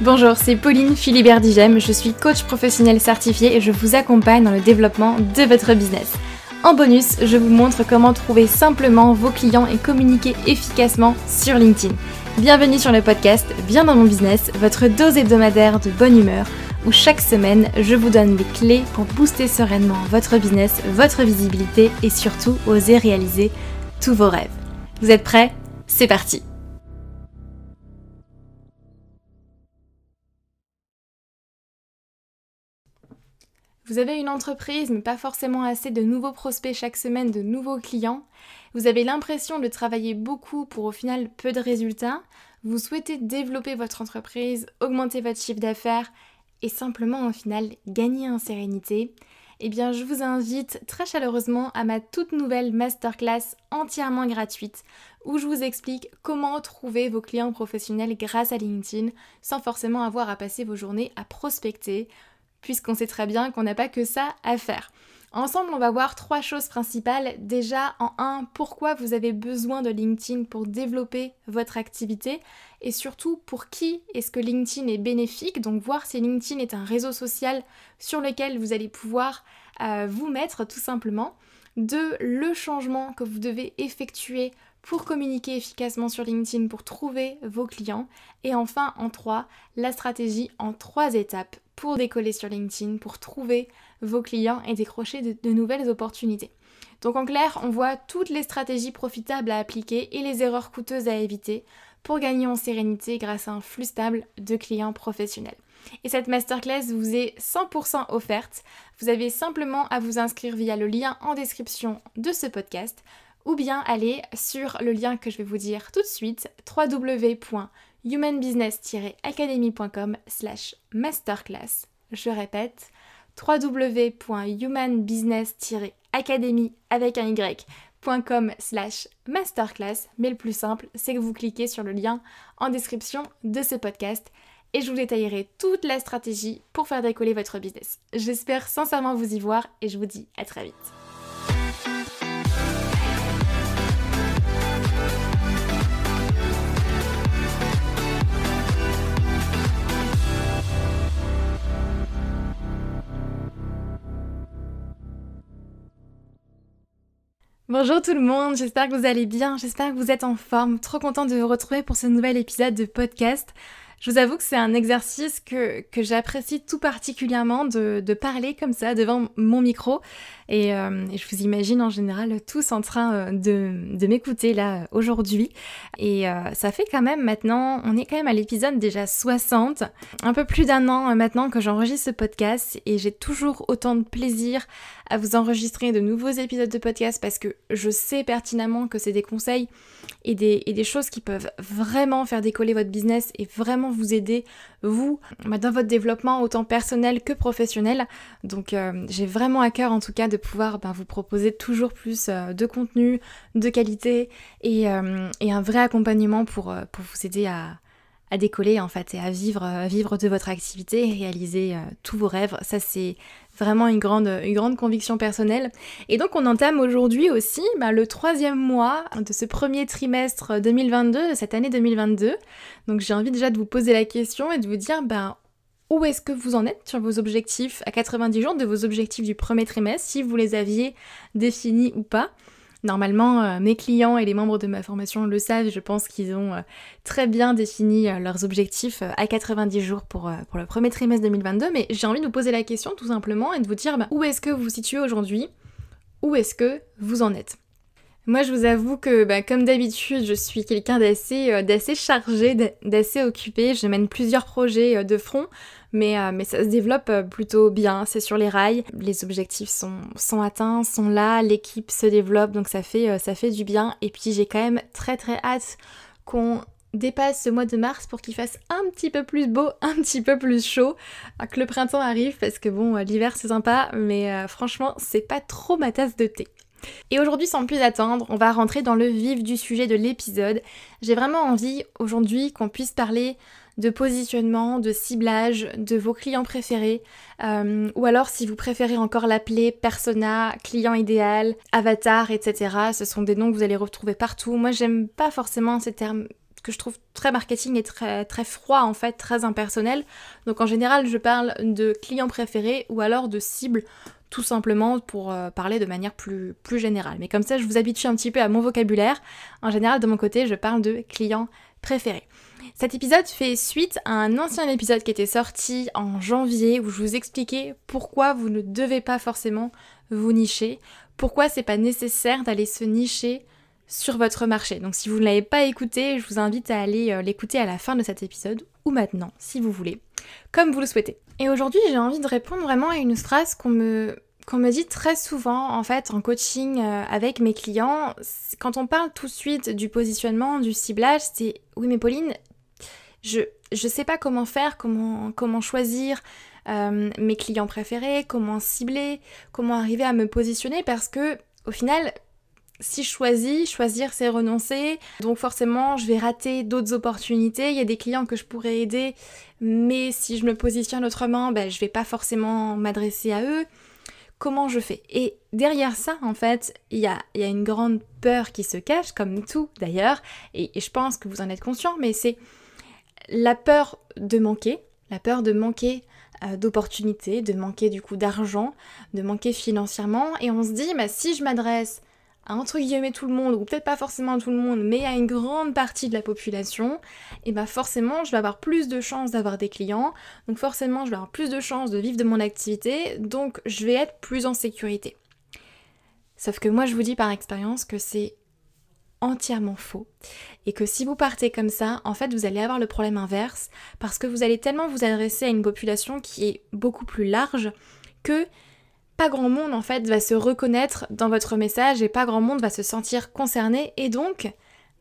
Bonjour, c'est Pauline Philibert Digem, je suis coach professionnel certifié et je vous accompagne dans le développement de votre business. En bonus, je vous montre comment trouver simplement vos clients et communiquer efficacement sur LinkedIn. Bienvenue sur le podcast Bien dans mon business, votre dose hebdomadaire de bonne humeur où chaque semaine, je vous donne les clés pour booster sereinement votre business, votre visibilité et surtout oser réaliser tous vos rêves. Vous êtes prêts C'est parti Vous avez une entreprise mais pas forcément assez de nouveaux prospects chaque semaine, de nouveaux clients. Vous avez l'impression de travailler beaucoup pour au final peu de résultats. Vous souhaitez développer votre entreprise, augmenter votre chiffre d'affaires et simplement au final gagner en sérénité. Eh bien, je vous invite très chaleureusement à ma toute nouvelle masterclass entièrement gratuite où je vous explique comment trouver vos clients professionnels grâce à LinkedIn sans forcément avoir à passer vos journées à prospecter puisqu'on sait très bien qu'on n'a pas que ça à faire. Ensemble, on va voir trois choses principales. Déjà, en un, pourquoi vous avez besoin de LinkedIn pour développer votre activité et surtout pour qui est-ce que LinkedIn est bénéfique. Donc voir si LinkedIn est un réseau social sur lequel vous allez pouvoir euh, vous mettre tout simplement. Deux, le changement que vous devez effectuer pour communiquer efficacement sur LinkedIn, pour trouver vos clients. Et enfin, en trois, la stratégie en trois étapes pour décoller sur LinkedIn, pour trouver vos clients et décrocher de, nouvelles opportunités. Donc en clair, on voit toutes les stratégies profitables à appliquer et les erreurs coûteuses à éviter pour gagner en sérénité grâce à un flux stable de clients professionnels. Et cette masterclass vous est 100% offerte. Vous avez simplement à vous inscrire via le lien en description de ce podcast ou bien aller sur le lien que je vais vous dire tout de suite www humanbusiness-academy.com slash masterclass. Je répète, www.humanbusiness-academy avec un y.com slash masterclass. Mais le plus simple, c'est que vous cliquez sur le lien en description de ce podcast et je vous détaillerai toute la stratégie pour faire décoller votre business. J'espère sincèrement vous y voir et je vous dis à très vite. Bonjour tout le monde, j'espère que vous allez bien, j'espère que vous êtes en forme. Trop content de vous retrouver pour ce nouvel épisode de podcast. Je vous avoue que c'est un exercice que, j'apprécie tout particulièrement de, parler comme ça devant mon micro. Euh, et, je vous imagine en général tous en train euh, de, m'écouter là euh, aujourd'hui. Et ça fait quand même maintenant, on est quand même à l'épisode déjà 60, un peu plus d'un an maintenant que j'enregistre ce podcast et j'ai toujours autant de plaisir à vous enregistrer de nouveaux épisodes de podcast parce que je sais pertinemment que c'est des conseils et des, et des choses qui peuvent vraiment faire décoller votre business et vraiment vous aider, vous, bah, dans votre développement autant personnel que professionnel. Donc euh, j'ai vraiment à cœur en tout cas de pouvoir bah, vous proposer toujours plus euh, de contenu, de qualité et, euh, un vrai accompagnement pour vous aider à, à décoller en fait et à vivre, euh, vivre de votre activité et réaliser euh, tous vos rêves. Ça c'est vraiment une grande, une grande conviction personnelle. Et donc on entame aujourd'hui aussi bah, le troisième mois de ce premier trimestre 2022, de cette année 2022. Donc j'ai envie déjà de vous poser la question et de vous dire ben où est-ce que vous en êtes sur vos objectifs à 90 jours de vos objectifs du premier trimestre, si vous les aviez définis ou pas. Normalement, euh, mes clients et les membres de ma formation le savent, je pense qu'ils ont euh, très bien défini euh, leurs objectifs à 90 jours pour, le premier trimestre 2022, mais j'ai envie de vous poser la question tout simplement et de vous dire bah, où est-ce que vous vous situez aujourd'hui, où est-ce que vous en êtes. Moi, je vous avoue que, bah, comme d'habitude, je suis quelqu'un d'assez euh, chargé, d'assez occupé. Je mène plusieurs projets euh, de front, euh, mais, ça se développe plutôt bien. C'est sur les rails. Les objectifs sont, atteints, sont là. L'équipe se développe, donc ça fait, ça fait du bien. Et puis, j'ai quand même très très hâte qu'on dépasse ce mois de mars pour qu'il fasse un petit peu plus beau, un petit peu plus chaud, ah, que le printemps arrive parce que bon, l'hiver c'est sympa, mais franchement, c'est pas trop ma tasse de thé. Et aujourd'hui, sans plus attendre, on va rentrer dans le vif du sujet de l'épisode. J'ai vraiment envie aujourd'hui qu'on puisse parler de positionnement, de ciblage, de vos clients préférés, euh, ou alors si vous préférez encore l'appeler persona, client idéal, avatar, etc. Ce sont des noms que vous allez retrouver partout. Moi, j'aime pas forcément ces termes que je trouve très marketing et très, très froid en fait, très impersonnel. Donc en général, je parle de client préféré ou alors de cible tout simplement pour euh, parler de manière plus, générale. Mais comme ça, je vous habitue un petit peu à mon vocabulaire. En général, de mon côté, je parle de clients préférés. Cet épisode fait suite à un ancien épisode qui était sorti en janvier où je vous expliquais pourquoi vous ne devez pas forcément vous nicher, pourquoi c'est pas nécessaire d'aller se nicher sur votre marché. Donc si vous ne l'avez pas écouté, je vous invite à aller euh, l'écouter à la fin de cet épisode ou maintenant, si vous voulez, comme vous le souhaitez. Et aujourd'hui, j'ai envie de répondre vraiment à une phrase qu'on me qu'on me dit très souvent en fait en coaching euh, avec mes clients, quand on parle tout de suite du positionnement, du ciblage, c'est oui mais Pauline, je je sais pas comment faire, comment comment choisir euh, mes clients préférés, comment cibler, comment arriver à me positionner parce que au final si je choisis, choisir c'est renoncer. Donc forcément, je vais rater d'autres opportunités. Il y a des clients que je pourrais aider, mais si je me positionne autrement, ben, je vais pas forcément m'adresser à eux. Comment je fais Et derrière ça, en fait, il y a, une grande peur qui se cache, comme tout d'ailleurs, et, je pense que vous en êtes conscient, mais c'est la peur de manquer, la peur de manquer euh, d'opportunités, de manquer du coup d'argent, de manquer financièrement, et on se dit, ben, si je m'adresse entre guillemets tout le monde, ou peut-être pas forcément tout le monde, mais à une grande partie de la population, et bah forcément je vais avoir plus de chances d'avoir des clients, donc forcément je vais avoir plus de chances de vivre de mon activité, donc je vais être plus en sécurité. Sauf que moi je vous dis par expérience que c'est entièrement faux et que si vous partez comme ça, en fait, vous allez avoir le problème inverse parce que vous allez tellement vous adresser à une population qui est beaucoup plus large que grand monde en fait va se reconnaître dans votre message et pas grand monde va se sentir concerné et donc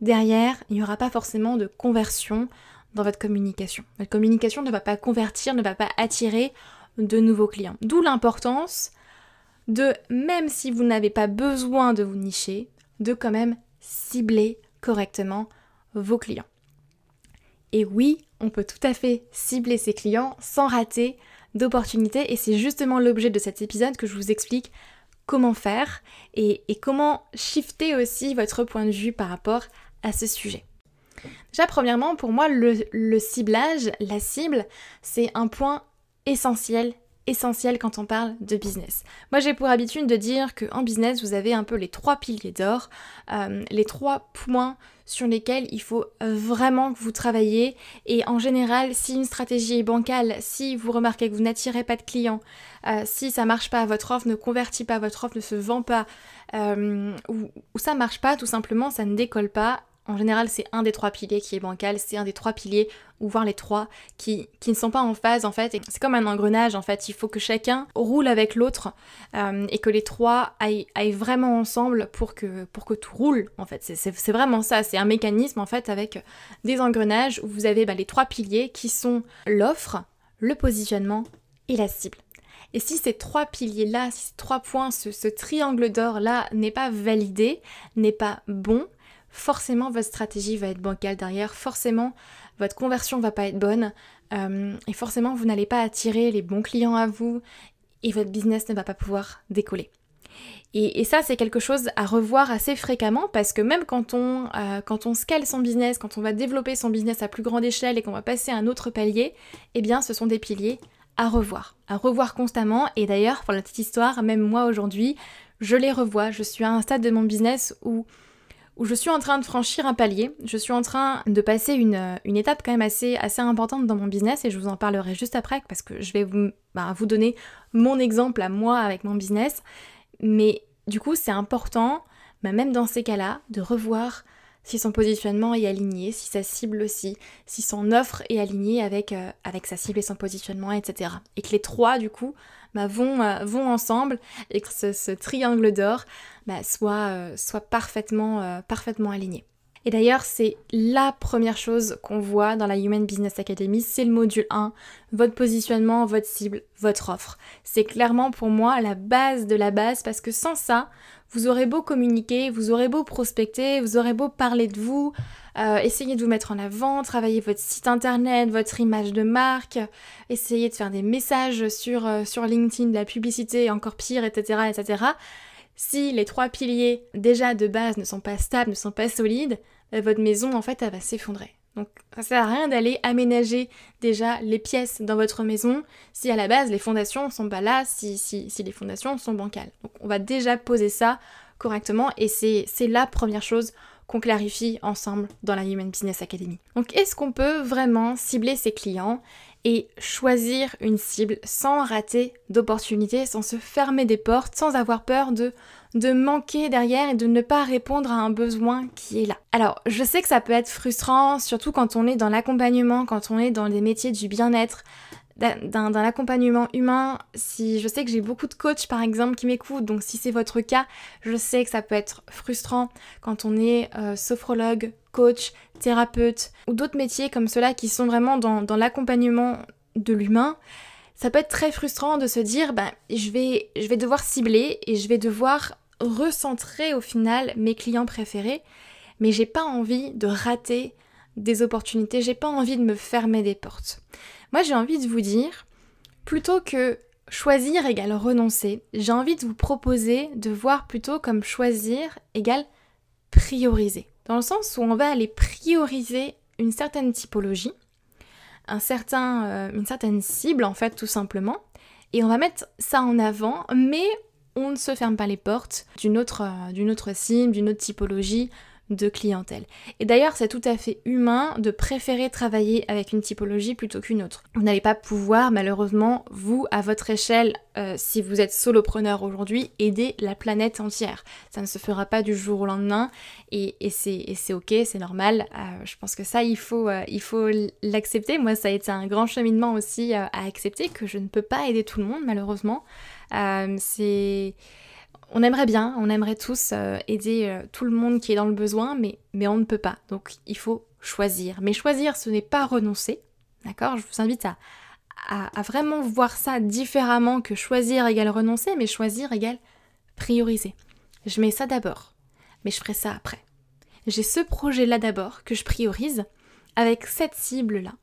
derrière il n'y aura pas forcément de conversion dans votre communication. Votre communication ne va pas convertir, ne va pas attirer de nouveaux clients. D'où l'importance de, même si vous n'avez pas besoin de vous nicher, de quand même cibler correctement vos clients. Et oui, on peut tout à fait cibler ses clients sans rater d'opportunités et c'est justement l'objet de cet épisode que je vous explique comment faire et, comment shifter aussi votre point de vue par rapport à ce sujet. Déjà, premièrement, pour moi, le, le ciblage, la cible, c'est un point essentiel essentiel quand on parle de business. Moi j'ai pour habitude de dire qu'en business vous avez un peu les trois piliers d'or, euh, les trois points sur lesquels il faut euh, vraiment que vous travaillez et en général si une stratégie est bancale, si vous remarquez que vous n'attirez pas de clients, euh, si ça marche pas, votre offre ne convertit pas, votre offre ne se vend pas ou, ou ça marche pas tout simplement, ça ne décolle pas, en général, c'est un des trois piliers qui est bancal, c'est un des trois piliers, ou voire les trois, qui, ne sont pas en phase en fait. C'est comme un engrenage en fait, il faut que chacun roule avec l'autre euh, et que les trois aillent, vraiment ensemble pour que, pour que tout roule en fait. C'est vraiment ça, c'est un mécanisme en fait avec des engrenages où vous avez bah, les trois piliers qui sont l'offre, le positionnement et la cible. Et si ces trois piliers-là, ces trois points, ce triangle d'or-là n'est pas validé, n'est pas bon, forcément votre stratégie va être bancale derrière, forcément votre conversion va pas être bonne euh, et forcément vous n'allez pas attirer les bons clients à vous et votre business ne va pas pouvoir décoller. Et, ça c'est quelque chose à revoir assez fréquemment parce que même quand on, euh, quand on scale son business, quand on va développer son business à plus grande échelle et qu'on va passer à un autre palier, eh bien ce sont des piliers à revoir, à revoir constamment. Et d'ailleurs, pour la petite histoire, même moi aujourd'hui, je les revois. Je suis à un stade de mon business où où je suis en train de franchir un palier, je suis en train de passer euh, une, étape quand même assez, assez importante dans mon business et je vous en parlerai juste après parce que je vais vous, bah, donner mon exemple à moi avec mon business. Mais du coup, c'est important, bah, même dans ces cas-là, de revoir si son positionnement est aligné, si sa cible aussi, si son offre est alignée avec, euh, avec sa cible et son positionnement, etc. Et que les trois, du coup, bah, euh, vont, ensemble et que ce, triangle d'or bah, soit, euh, soit parfaitement, parfaitement aligné. Et d'ailleurs, c'est la première chose qu'on voit dans la Human Business Academy, c'est le module 1, votre positionnement, votre cible, votre offre. C'est clairement pour moi la base de la base parce que sans ça, vous aurez beau communiquer, vous aurez beau prospecter, vous aurez beau parler de vous, euh, essayer de vous mettre en avant, travailler votre site internet, votre image de marque, essayer de faire des messages sur, euh, sur LinkedIn, de la publicité, encore pire, etc., etc. Si les trois piliers déjà de base ne sont pas stables, ne sont pas solides, euh, votre maison en fait elle va s'effondrer. Donc ça sert à rien d'aller aménager déjà les pièces dans votre maison si à la base les fondations ne sont pas là, si, si, si les fondations sont bancales. Donc on va déjà poser ça correctement et c'est la première chose qu'on clarifie ensemble dans la Human Business Academy. Donc est-ce qu'on peut vraiment cibler ses clients et choisir une cible sans rater d'opportunités, sans se fermer des portes, sans avoir peur de de manquer derrière et de ne pas répondre à un besoin qui est là. Alors, je sais que ça peut être frustrant, surtout quand on est dans l'accompagnement, quand on est dans les métiers du bien-être, d'un accompagnement humain, si je sais que j'ai beaucoup de coachs par exemple qui m'écoutent, donc si c'est votre cas, je sais que ça peut être frustrant quand on est euh, sophrologue, coach, thérapeute ou d'autres métiers comme ceux-là qui sont vraiment dans, l'accompagnement de l'humain. Ça peut être très frustrant de se dire, ben, je, vais, je vais devoir cibler et je vais devoir recentrer au final mes clients préférés, mais j'ai pas envie de rater des opportunités, j'ai pas envie de me fermer des portes. Moi, j'ai envie de vous dire, plutôt que choisir égale renoncer, j'ai envie de vous proposer de voir plutôt comme choisir égale prioriser. Dans le sens où on va aller prioriser une certaine typologie, euh, une certaine cible en fait tout simplement, et on va mettre ça en avant, mais on ne se ferme pas les portes d'une autre euh, cible, d'une autre typologie, de clientèle. Et d'ailleurs, c'est tout à fait humain de préférer travailler avec une typologie plutôt qu'une autre. Vous n'allez pas pouvoir, malheureusement, vous, à votre échelle, euh, si vous êtes solopreneur aujourd'hui, aider la planète entière. Ça ne se fera pas du jour au lendemain et, et c'est ok, c'est normal. Euh, je pense que ça, il faut euh, il faut l'accepter. Moi, ça a été un grand cheminement aussi à accepter que je ne peux pas aider tout le monde, malheureusement. c'est on aimerait bien, on aimerait tous euh, aider euh, tout le monde qui est dans le besoin, mais, mais on ne peut pas. Donc il faut choisir. Mais choisir, ce n'est pas renoncer. D'accord Je vous invite à, à, vraiment voir ça différemment que choisir égale renoncer, mais choisir égale prioriser. Je mets ça d'abord, mais je ferai ça après. J'ai ce projet-là d'abord que je priorise avec cette cible-là,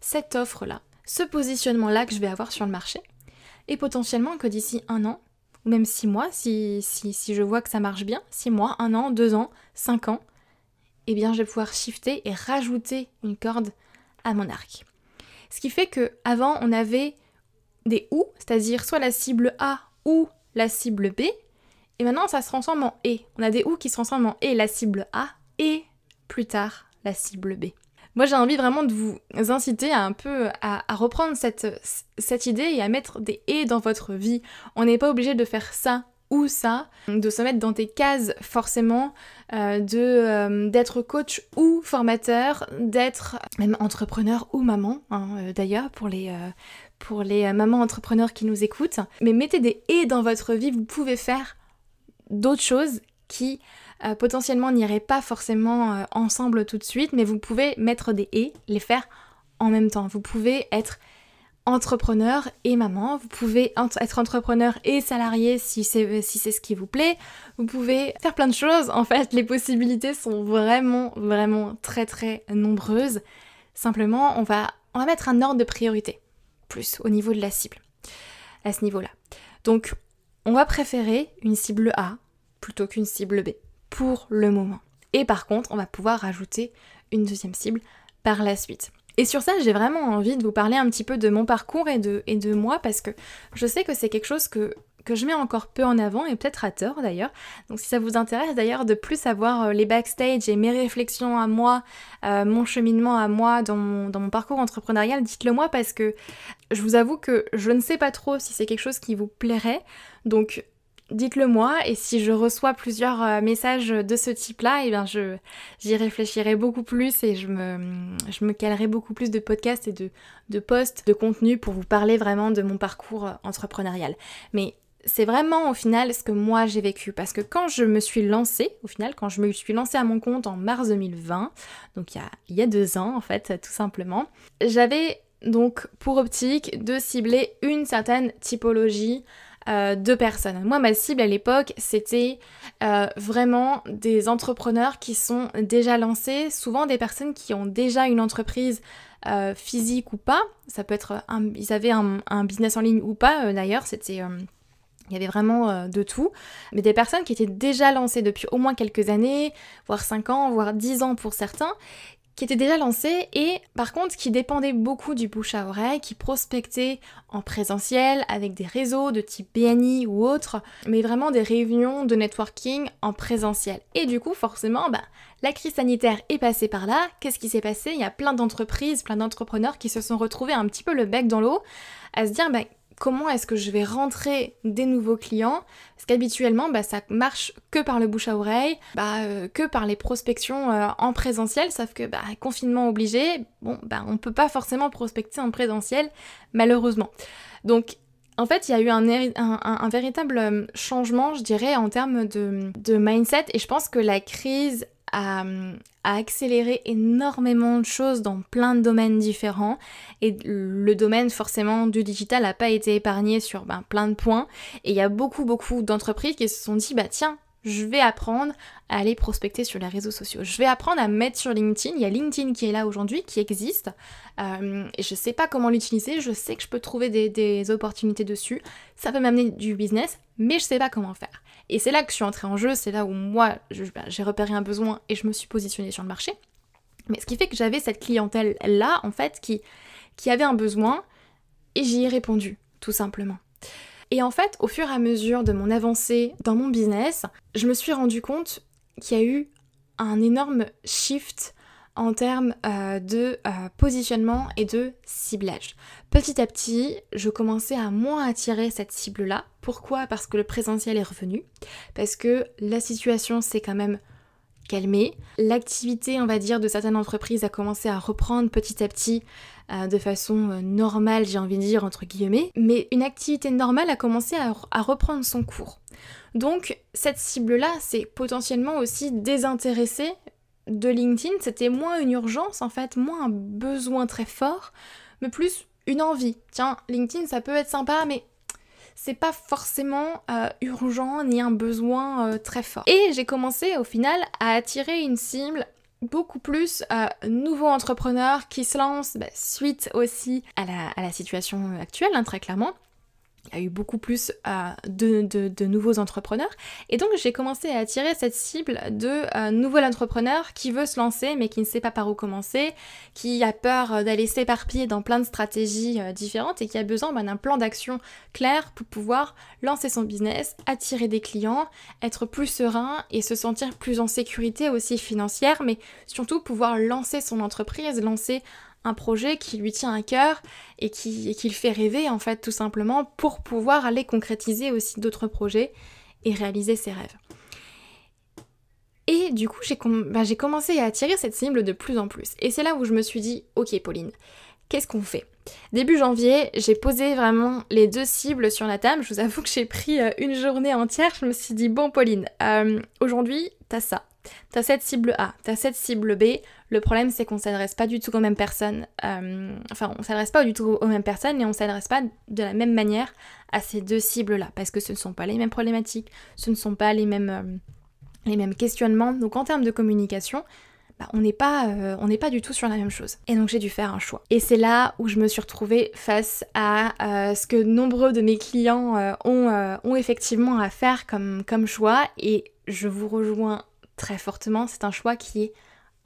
cette offre-là, ce positionnement-là que je vais avoir sur le marché, et potentiellement que d'ici un an, ou même six mois, si, si, si je vois que ça marche bien, six mois, un an, deux ans, cinq ans, eh bien je vais pouvoir shifter et rajouter une corde à mon arc. Ce qui fait que avant on avait des ou, c'est-à-dire soit la cible A ou la cible B, et maintenant ça se transforme en E. On a des ou qui se transforment en E, la cible A et plus tard la cible B. Moi, j'ai envie vraiment de vous inciter à un peu à, reprendre cette, cette idée et à mettre des et dans votre vie. On n'est pas obligé de faire ça ou ça, de se mettre dans des cases forcément, euh, de euh, d'être coach ou formateur, d'être même entrepreneur ou maman, hein, euh, d'ailleurs pour les pour les mamans entrepreneurs qui nous écoutent. Mais mettez des et dans votre vie, vous pouvez faire d'autres choses qui euh, potentiellement potentiellement n'irait pas forcément euh, ensemble tout de suite, mais vous pouvez mettre des et, les faire en même temps. Vous pouvez être entrepreneur et maman, vous pouvez être entrepreneur et salarié si c'est euh, si ce qui vous plaît. Vous pouvez faire plein de choses en fait, les possibilités sont vraiment vraiment très très nombreuses. Simplement, on va on va mettre un ordre de priorité plus au niveau de la cible. À ce niveau-là. Donc, on va préférer une cible A plutôt qu'une cible B pour le moment. Et par contre, on va pouvoir rajouter une deuxième cible par la suite. Et sur ça, j'ai vraiment envie de vous parler un petit peu de mon parcours et de, et de moi parce que je sais que c'est quelque chose que, je mets encore peu en avant et peut-être à tort d'ailleurs. Donc si ça vous intéresse d'ailleurs de plus avoir euh, les backstage et mes réflexions à moi, euh, mon cheminement à moi dans dans mon parcours entrepreneurial, dites-le moi parce que je vous avoue que je ne sais pas trop si c'est quelque chose qui vous plairait. Donc dites-le moi et si je reçois plusieurs euh, messages de ce type-là, eh bien je j'y réfléchirai beaucoup plus et je me, je calerai beaucoup plus de podcasts et de, de posts, de contenu pour vous parler vraiment de mon parcours euh, entrepreneurial. Mais c'est vraiment au final ce que moi j'ai vécu parce que quand je me suis lancée, au final quand je me suis lancée à mon compte en mars 2020, donc il y a, il y a deux ans en fait tout simplement, j'avais donc pour optique de cibler une certaine typologie euh, deux de personnes. Moi, ma cible à l'époque, c'était euh, vraiment des entrepreneurs qui sont déjà lancés, souvent des personnes qui ont déjà une entreprise euh, physique ou pas. Ça peut être, ils avaient un, business en ligne ou pas d'ailleurs, c'était... Il y avait vraiment de tout, mais des personnes qui étaient déjà lancées depuis au moins quelques années, voire 5 ans, voire 10 ans pour certains, qui était déjà lancé et par contre qui dépendait beaucoup du bouche à oreille, qui prospectait en présentiel avec des réseaux de type BNI ou autre, mais vraiment des réunions de networking en présentiel. Et du coup, forcément, bah, la crise sanitaire est passée par là. Qu'est-ce qui s'est passé Il y a plein d'entreprises, plein d'entrepreneurs qui se sont retrouvés un petit peu le bec dans l'eau à se dire bah, comment est-ce que je vais rentrer des nouveaux clients Parce qu'habituellement, bah, ça marche que par le bouche à oreille, bah, euh, que par les prospections euh, en présentiel, sauf que bah, confinement obligé, bon, bah, on ne peut pas forcément prospecter en présentiel, malheureusement. Donc, en fait, il y a eu un, véritable euh, changement, je dirais, en termes de mindset, et je pense que la crise à, accélérer énormément de choses dans plein de domaines différents. Et le domaine forcément du digital n'a pas été épargné sur ben, plein de points. Et il y a beaucoup, beaucoup d'entreprises qui se sont dit, bah tiens, je vais apprendre à aller prospecter sur les réseaux sociaux. Je vais apprendre à mettre sur LinkedIn. Il y a LinkedIn qui est là aujourd'hui, qui existe. Euh, je ne sais pas comment l'utiliser. Je sais que je peux trouver des, des opportunités dessus. Ça peut m'amener du business, mais je ne sais pas comment faire. Et c'est là que je suis entrée en jeu, c'est là où moi, bah, j'ai repéré un besoin et je me suis positionnée sur le marché. Mais ce qui fait que j'avais cette clientèle-là, en fait, qui, qui avait un besoin et j'y ai répondu, tout simplement. Et en fait, au fur et à mesure de mon avancée dans mon business, je me suis rendu compte qu'il y a eu un énorme shift en termes euh, de euh, positionnement et de ciblage. Petit à petit, je commençais à moins attirer cette cible-là. Pourquoi Parce que le présentiel est revenu, parce que la situation s'est quand même calmée, l'activité, on va dire, de certaines entreprises a commencé à reprendre petit à petit euh, de façon normale, j'ai envie de dire, entre guillemets, mais une activité normale a commencé à, reprendre son cours. Donc cette cible-là, c'est potentiellement aussi désintéressée de LinkedIn, c'était moins une urgence en fait, moins un besoin très fort, mais plus une envie. Tiens, LinkedIn, ça peut être sympa, mais c'est pas forcément euh, urgent ni un besoin euh, très fort. Et j'ai commencé au final à attirer une cible beaucoup plus euh, nouveau nouveaux entrepreneurs qui se lancent bah, suite aussi à la, situation actuelle, hein, très clairement, il y a eu beaucoup plus euh, de, nouveaux entrepreneurs. Et donc j'ai commencé à attirer cette cible de nouveaux euh, nouvel entrepreneur qui veut se lancer mais qui ne sait pas par où commencer, qui a peur euh, d'aller s'éparpiller dans plein de stratégies différentes et qui a besoin ben, d'un plan d'action clair pour pouvoir lancer son business, attirer des clients, être plus serein et se sentir plus en sécurité aussi financière, mais surtout pouvoir lancer son entreprise, lancer un projet qui lui tient à cœur et qui, le fait rêver en fait tout simplement pour pouvoir aller concrétiser aussi d'autres projets et réaliser ses rêves. Et du coup, j'ai bah, commencé à attirer cette cible de plus en plus. Et c'est là où je me suis dit, ok Pauline, qu'est-ce qu'on fait Début janvier, j'ai posé vraiment les deux cibles sur la table. Je vous avoue que j'ai pris euh, une journée entière. Je me suis dit, bon Pauline, euh, aujourd'hui, t'as ça. T'as cette cible A, t'as cette cible B. Le problème, c'est qu'on s'adresse pas du tout aux mêmes personnes. Euh, enfin, on s'adresse pas du tout aux mêmes personnes et on s'adresse pas de la même manière à ces deux cibles-là, parce que ce ne sont pas les mêmes problématiques, ce ne sont pas les mêmes, euh, les mêmes questionnements. Donc, en termes de communication, bah, on n'est pas, euh, pas du tout sur la même chose. Et donc j'ai dû faire un choix. Et c'est là où je me suis retrouvée face à ce que nombreux de mes clients ont, effectivement à faire comme, comme choix. Et je vous rejoins très fortement, c'est un choix qui est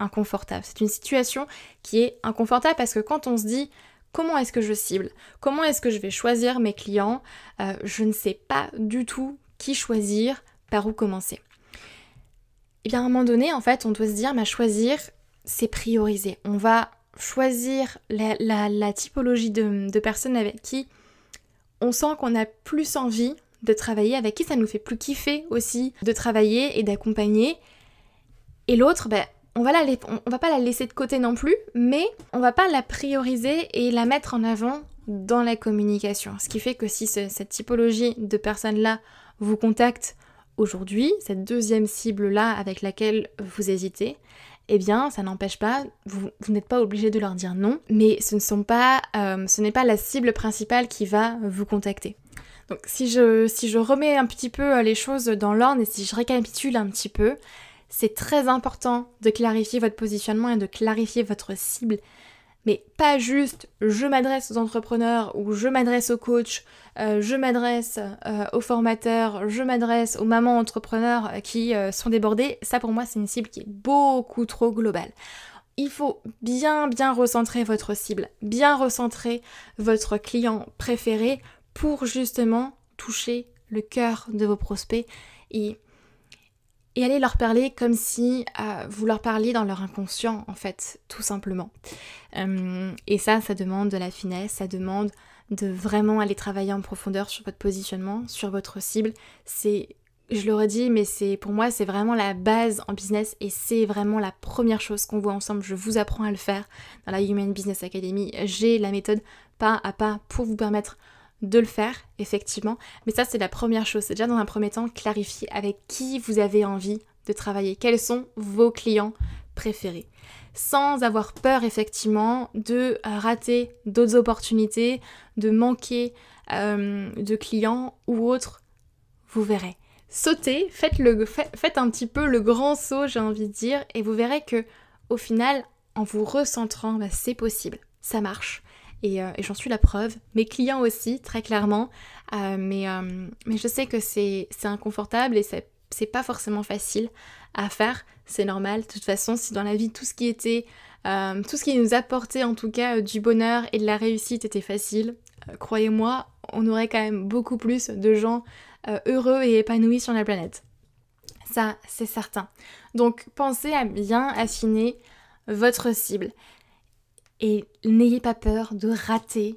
inconfortable. C'est une situation qui est inconfortable parce que quand on se dit comment est-ce que je cible, comment est-ce que je vais choisir mes clients, euh, je ne sais pas du tout qui choisir, par où commencer. Et eh bien à un moment donné, en fait, on doit se dire, ma choisir, c'est prioriser. On va choisir la, typologie de personnes avec qui on sent qu'on a plus envie de travailler, avec qui ça nous fait plus kiffer aussi de travailler et d'accompagner, et l'autre, ben, on va, va pas la laisser de côté non plus, mais on va pas la prioriser et la mettre en avant dans la communication. Ce qui fait que si cette typologie de personnes-là vous contacte aujourd'hui, cette deuxième cible-là avec laquelle vous hésitez, eh bien, ça n'empêche pas, vous, n'êtes pas obligé de leur dire non, mais ce ne sont pas, euh, ce n'est pas la cible principale qui va vous contacter. Donc, si je, si je remets un petit peu euh, les choses dans l'ordre et si je récapitule un petit peu, c'est très important de clarifier votre positionnement et de clarifier votre cible. Mais pas juste je m'adresse aux entrepreneurs ou je m'adresse aux coachs, euh, je m'adresse euh, aux formateurs, je m'adresse aux mamans entrepreneurs euh, qui sont débordées. Ça pour moi c'est une cible qui est beaucoup trop globale il faut bien bien recentrer votre cible, bien recentrer votre client préféré pour justement toucher le cœur de vos prospects et et allez leur parler comme si euh, vous leur parliez dans leur inconscient, en fait, tout simplement. Euh, et ça, ça demande de la finesse, ça demande de vraiment aller travailler en profondeur sur votre positionnement, sur votre cible. C'est, je le redis, mais c'est pour moi, c'est vraiment la base en business et c'est vraiment la première chose qu'on voit ensemble. Je vous apprends à le faire dans la Human Business Academy. J'ai la méthode pas à pas pour vous permettre de le faire, effectivement. Mais ça, c'est la première chose. C'est déjà dans un premier temps, clarifier avec qui vous avez envie de travailler, quels sont vos clients préférés. Sans avoir peur, effectivement, de euh, rater d'autres opportunités, de manquer euh, de clients ou autres. Vous verrez. Sautez, faites, le, faites un petit peu le grand saut, j'ai envie de dire, et vous verrez que, au final, en vous recentrant, bah, c'est possible. Ça marche. Euh, et, j'en suis la preuve. Mes clients aussi, très clairement. Euh, mais, euh, mais je sais que c'est inconfortable et c'est pas forcément facile à faire. C'est normal. De toute façon, si dans la vie tout ce qui était, tout ce qui nous apportait en tout cas du bonheur et de la réussite était facile, croyez-moi, on aurait quand même beaucoup plus de gens heureux et épanouis sur la planète. Ça, c'est certain. Donc, pensez à bien affiner votre cible et n'ayez pas peur de rater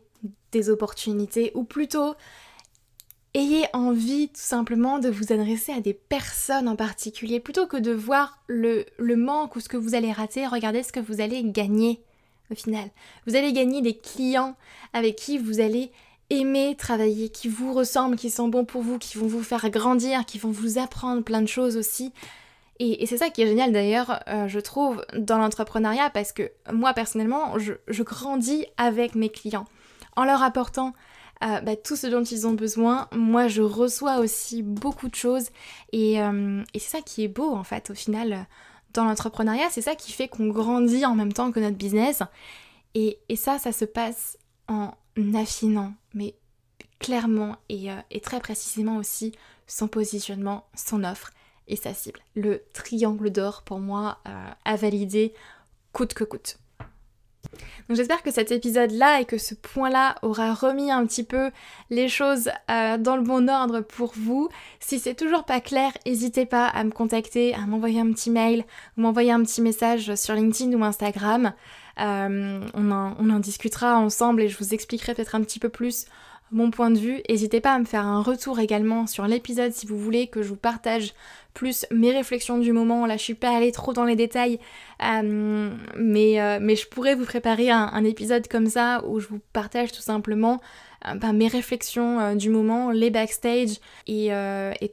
des opportunités ou plutôt ayez envie tout simplement de vous adresser à des personnes en particulier plutôt que de voir le, manque ou ce que vous allez rater, regardez ce que vous allez gagner au final. Vous allez gagner des clients avec qui vous allez aimer travailler, qui vous ressemblent, qui sont bons pour vous, qui vont vous faire grandir, qui vont vous apprendre plein de choses aussi. Et, c'est ça qui est génial d'ailleurs, euh, je trouve, dans l'entrepreneuriat, parce que moi personnellement, je, grandis avec mes clients. En leur apportant euh, bah, tout ce dont ils ont besoin, moi je reçois aussi beaucoup de choses. Euh, et, c'est ça qui est beau en fait, au final, dans l'entrepreneuriat, c'est ça qui fait qu'on grandit en même temps que notre business. Et, ça, ça se passe en affinant, mais clairement et, et, très précisément aussi son positionnement, son offre et sa cible. Le triangle d'or pour moi a euh, à valider coûte que coûte. Donc j'espère que cet épisode-là et que ce point-là aura remis un petit peu les choses euh, dans le bon ordre pour vous. Si c'est toujours pas clair, n'hésitez pas à me contacter, à m'envoyer un petit mail ou m'envoyer un petit message sur LinkedIn ou Instagram. Euh, on en discutera ensemble et je vous expliquerai peut-être un petit peu plus mon point de vue. N'hésitez pas à me faire un retour également sur l'épisode si vous voulez que je vous partage plus mes réflexions du moment. Là, je suis pas allée trop dans les détails, euh, euh, mais, je pourrais vous préparer un, épisode comme ça où je vous partage tout simplement euh, ben, mes réflexions du moment, les backstage et,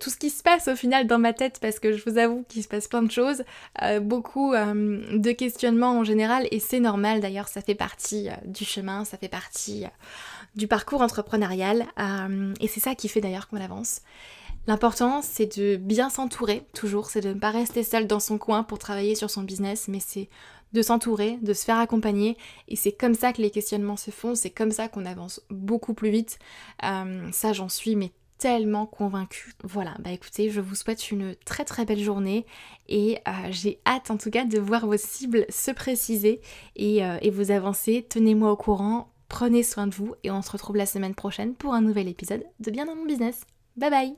tout ce qui se passe au final dans ma tête parce que je vous avoue qu'il se passe plein de choses, beaucoup de questionnements en général et c'est normal d'ailleurs, ça fait partie du chemin, ça fait partie du parcours entrepreneurial. Euh, et c'est ça qui fait d'ailleurs qu'on avance. L'important, c'est de bien s'entourer, toujours, c'est de ne pas rester seul dans son coin pour travailler sur son business, mais c'est de s'entourer, de se faire accompagner, et c'est comme ça que les questionnements se font, c'est comme ça qu'on avance beaucoup plus vite. Euh, ça, j'en suis, mais tellement convaincue. Voilà, bah écoutez, je vous souhaite une très très belle journée et euh, j'ai hâte en tout cas de voir vos cibles se préciser et, et vous avancer. Tenez-moi au courant Prenez soin de vous et on se retrouve la semaine prochaine pour un nouvel épisode de Bien dans mon business. Bye bye